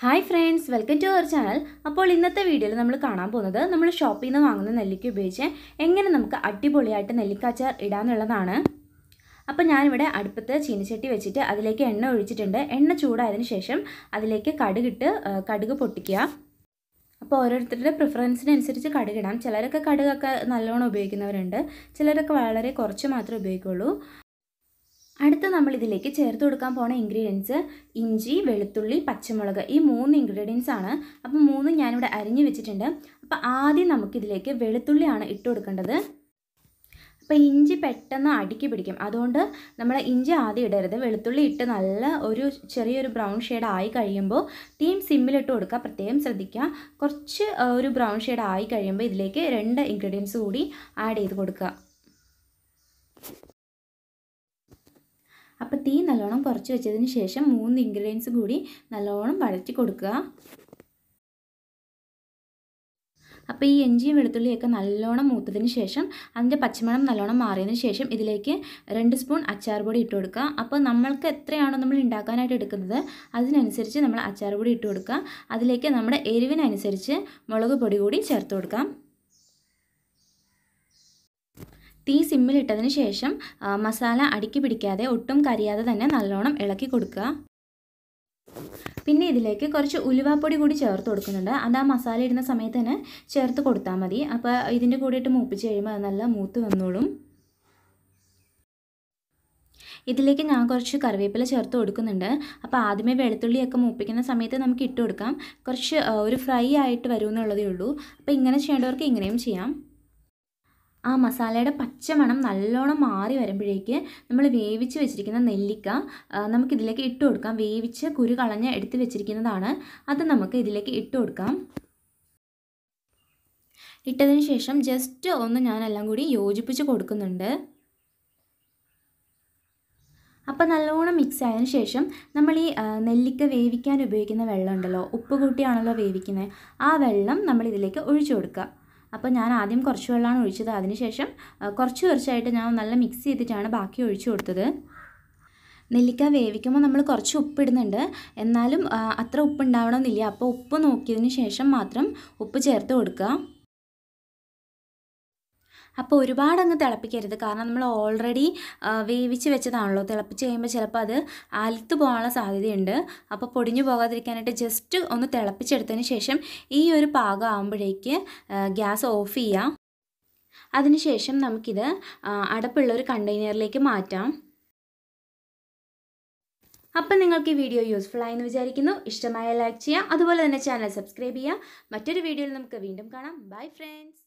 hi friends welcome to our channel അപ്പോൾ ഇന്നത്തെ വീഡിയോയിൽ നമ്മൾ കാണാൻ പോകുന്നത് നമ്മൾ ഷോപ്പിൽ നിന്ന് വാങ്ങുന്ന നെല്ലിക്ക ഉപയോഗിച്ച് എങ്ങനെ നമുക്ക് അടിപൊളിയായിട്ട് നെല്ലിക്കാച്ചാർ ഇടാന്നുള്ളതാണ് അപ്പോൾ ഞാനിവിടെ അടുപ്പത്ത് ചീനിച്ചട്ടി വെച്ചിട്ട് അതിലേക്ക് എണ്ണ ഒഴിച്ചിട്ടുണ്ട് എണ്ണ ചൂടായതിന് ശേഷം അതിലേക്ക് കടുകിട്ട് കടുക് പൊട്ടിക്കുക അപ്പോൾ ഓരോരുത്തരുടെ പ്രിഫറൻസിനനുസരിച്ച് കടുകിടാം ചിലരൊക്കെ കടുകൊക്കെ നല്ലോണം ഉപയോഗിക്കുന്നവരുണ്ട് ചിലരൊക്കെ വളരെ കുറച്ച് മാത്രമേ ഉപയോഗിക്കുള്ളൂ അടുത്ത നമ്മൾ ഇതിലേക്ക് ചേർത്ത് കൊടുക്കാൻ പോണ ഇൻഗ്രീഡിയൻസ് ഇഞ്ചി വെളുത്തുള്ളി പച്ചമുളക് ഈ മൂന്ന് ഇൻഗ്രീഡിയൻസ് ആണ് അപ്പോൾ മൂന്ന് ഞാനിവിടെ അരിഞ്ഞു വെച്ചിട്ടുണ്ട് അപ്പോൾ ആദ്യം നമുക്കിതിലേക്ക് വെളുത്തുള്ളിയാണ് ഇട്ട് കൊടുക്കേണ്ടത് അപ്പോൾ ഇഞ്ചി പെട്ടെന്ന് അടുക്കി പിടിക്കും അതുകൊണ്ട് നമ്മൾ ഇഞ്ചി ആദ്യം ഇടരുത് വെളുത്തുള്ളി ഇട്ട് നല്ല ഒരു ചെറിയൊരു ബ്രൗൺ ഷെയ്ഡ് ആയി കഴിയുമ്പോൾ തീം സിമ്മിലിട്ട് കൊടുക്കുക പ്രത്യേകം ശ്രദ്ധിക്കുക കുറച്ച് ഒരു ബ്രൗൺ ഷെയ്ഡ് ആയി കഴിയുമ്പോൾ ഇതിലേക്ക് രണ്ട് ഇൻഗ്രീഡിയൻസ് കൂടി ആഡ് ചെയ്ത് കൊടുക്കുക അപ്പോൾ തീ നല്ലോണം കുറച്ച് വെച്ചതിന് ശേഷം മൂന്ന് ഇൻഗ്രീഡിയൻസ് കൂടി നല്ലോണം വഴറ്റി കൊടുക്കുക അപ്പോൾ ഈ എഞ്ചിയും വെളുത്തുള്ളിയൊക്കെ നല്ലോണം മൂത്തതിന് ശേഷം അതിൻ്റെ പച്ചമണം നല്ലോണം മാറിയതിന് ശേഷം ഇതിലേക്ക് രണ്ട് സ്പൂൺ അച്ചാർ പൊടി ഇട്ട് കൊടുക്കുക അപ്പോൾ നമ്മൾക്ക് എത്രയാണോ നമ്മൾ ഉണ്ടാക്കാനായിട്ട് എടുക്കുന്നത് അതിനനുസരിച്ച് നമ്മൾ അച്ചാർ പൊടി ഇട്ട് കൊടുക്കുക അതിലേക്ക് നമ്മുടെ എരിവിനനുസരിച്ച് മുളക് പൊടി കൂടി ചേർത്ത് കൊടുക്കാം തീ സിമ്മിലിട്ടതിന് ശേഷം മസാല അടുക്കി പിടിക്കാതെ ഒട്ടും കരിയാതെ തന്നെ നല്ലോണം ഇളക്കി കൊടുക്കുക പിന്നെ ഇതിലേക്ക് കുറച്ച് ഉലുവാപ്പൊടി കൂടി ചേർത്ത് കൊടുക്കുന്നുണ്ട് അത് ആ മസാല ഇടുന്ന സമയത്ത് തന്നെ ചേർത്ത് കൊടുത്താൽ മതി അപ്പോൾ ഇതിൻ്റെ കൂടിയിട്ട് മൂപ്പിച്ച് കഴിയുമ്പോൾ നല്ല മൂത്ത് വന്നോളും ഇതിലേക്ക് ഞാൻ കുറച്ച് കറിവേപ്പില ചേർത്ത് കൊടുക്കുന്നുണ്ട് അപ്പോൾ ആദ്യമേ വെളുത്തുള്ളിയൊക്കെ മൂപ്പിക്കുന്ന സമയത്ത് നമുക്ക് ഇട്ട് കൊടുക്കാം കുറച്ച് ഒരു ഫ്രൈ ആയിട്ട് വരുമെന്നുള്ളതേ ഉള്ളൂ അപ്പോൾ ഇങ്ങനെ ചെയ്യേണ്ടവർക്ക് ഇങ്ങനെയും ചെയ്യാം ആ മസാലയുടെ പച്ചമണം നല്ലോണം മാറി വരുമ്പോഴേക്ക് നമ്മൾ വേവിച്ച് വെച്ചിരിക്കുന്ന നെല്ലിക്ക നമുക്കിതിലേക്ക് ഇട്ട് കൊടുക്കാം വേവിച്ച് കുരു കളഞ്ഞ് എടുത്ത് വെച്ചിരിക്കുന്നതാണ് അത് നമുക്ക് ഇതിലേക്ക് ഇട്ട് കൊടുക്കാം ഇട്ടതിന് ശേഷം ജസ്റ്റ് ഒന്ന് ഞാനെല്ലാം കൂടി യോജിപ്പിച്ച് കൊടുക്കുന്നുണ്ട് അപ്പോൾ നല്ലോണം മിക്സ് ആയതിന് ശേഷം നമ്മൾ ഈ നെല്ലിക്ക വേവിക്കാൻ ഉപയോഗിക്കുന്ന വെള്ളം ഉണ്ടല്ലോ ഉപ്പ് കൂട്ടിയാണല്ലോ വേവിക്കുന്നത് ആ വെള്ളം നമ്മൾ ഇതിലേക്ക് ഒഴിച്ചു കൊടുക്കുക അപ്പോൾ ഞാൻ ആദ്യം കുറച്ച് വെള്ളമാണ് ഒഴിച്ചത് അതിനുശേഷം കുറച്ച് കുറച്ചായിട്ട് ഞാൻ നല്ല മിക്സ് ചെയ്തിട്ടാണ് ബാക്കി ഒഴിച്ചു കൊടുത്തത് നെല്ലിക്ക വേവിക്കുമ്പോൾ നമ്മൾ കുറച്ച് ഉപ്പിടുന്നുണ്ട് എന്നാലും അത്ര ഉപ്പ് ഉണ്ടാവണമെന്നില്ല അപ്പോൾ ഉപ്പ് നോക്കിയതിന് ശേഷം മാത്രം ഉപ്പ് ചേർത്ത് കൊടുക്കുക അപ്പോൾ ഒരുപാട് അങ്ങ് തിളപ്പിക്കരുത് കാരണം നമ്മൾ ഓൾറെഡി വേവിച്ച് വെച്ചതാണല്ലോ തിളപ്പിച്ച് കഴിയുമ്പോൾ ചിലപ്പോൾ അത് അലുത്ത് പോകാനുള്ള സാധ്യതയുണ്ട് അപ്പോൾ പൊടിഞ്ഞു പോകാതിരിക്കാനായിട്ട് ജസ്റ്റ് ഒന്ന് തിളപ്പിച്ചെടുത്തതിന് ശേഷം ഈ ഒരു പാകം ആകുമ്പോഴേക്ക് ഗ്യാസ് ഓഫ് ചെയ്യാം അതിനുശേഷം നമുക്കിത് അടപ്പുള്ള ഒരു കണ്ടെയ്നറിലേക്ക് മാറ്റാം അപ്പം നിങ്ങൾക്ക് ഈ വീഡിയോ യൂസ്ഫുൾ ആയെന്ന് വിചാരിക്കുന്നു ഇഷ്ടമായ ലൈക്ക് ചെയ്യാം അതുപോലെ തന്നെ ചാനൽ സബ്സ്ക്രൈബ് ചെയ്യാം മറ്റൊരു വീഡിയോയിൽ നമുക്ക് വീണ്ടും കാണാം ബൈ ഫ്രണ്ട്സ്